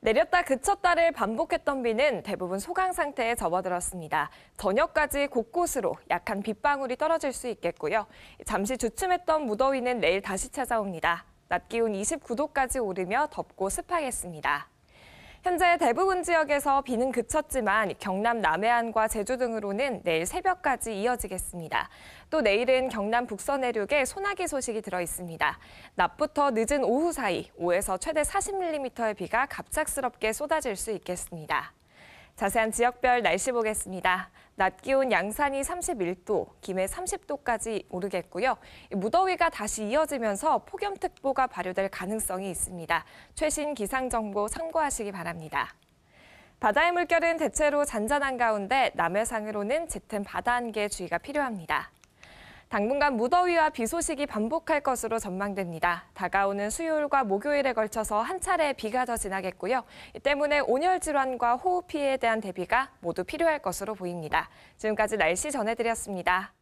내렸다 그쳤다를 반복했던 비는 대부분 소강 상태에 접어들었습니다. 저녁까지 곳곳으로 약한 빗방울이 떨어질 수 있겠고요. 잠시 주춤했던 무더위는 내일 다시 찾아옵니다. 낮 기온 29도까지 오르며 덥고 습하겠습니다. 현재 대부분 지역에서 비는 그쳤지만 경남 남해안과 제주 등으로는 내일 새벽까지 이어지겠습니다. 또 내일은 경남 북서 내륙에 소나기 소식이 들어 있습니다. 낮부터 늦은 오후 사이 5에서 최대 40mm의 비가 갑작스럽게 쏟아질 수 있겠습니다. 자세한 지역별 날씨 보겠습니다. 낮 기온 양산이 31도, 김해 30도까지 오르겠고요. 무더위가 다시 이어지면서 폭염특보가 발효될 가능성이 있습니다. 최신 기상정보 참고하시기 바랍니다. 바다의 물결은 대체로 잔잔한 가운데 남해상으로는 짙은 바다 안개 주의가 필요합니다. 당분간 무더위와 비 소식이 반복할 것으로 전망됩니다. 다가오는 수요일과 목요일에 걸쳐서 한 차례 비가 더 지나겠고요. 이 때문에 온열 질환과 호흡 피해에 대한 대비가 모두 필요할 것으로 보입니다. 지금까지 날씨 전해드렸습니다.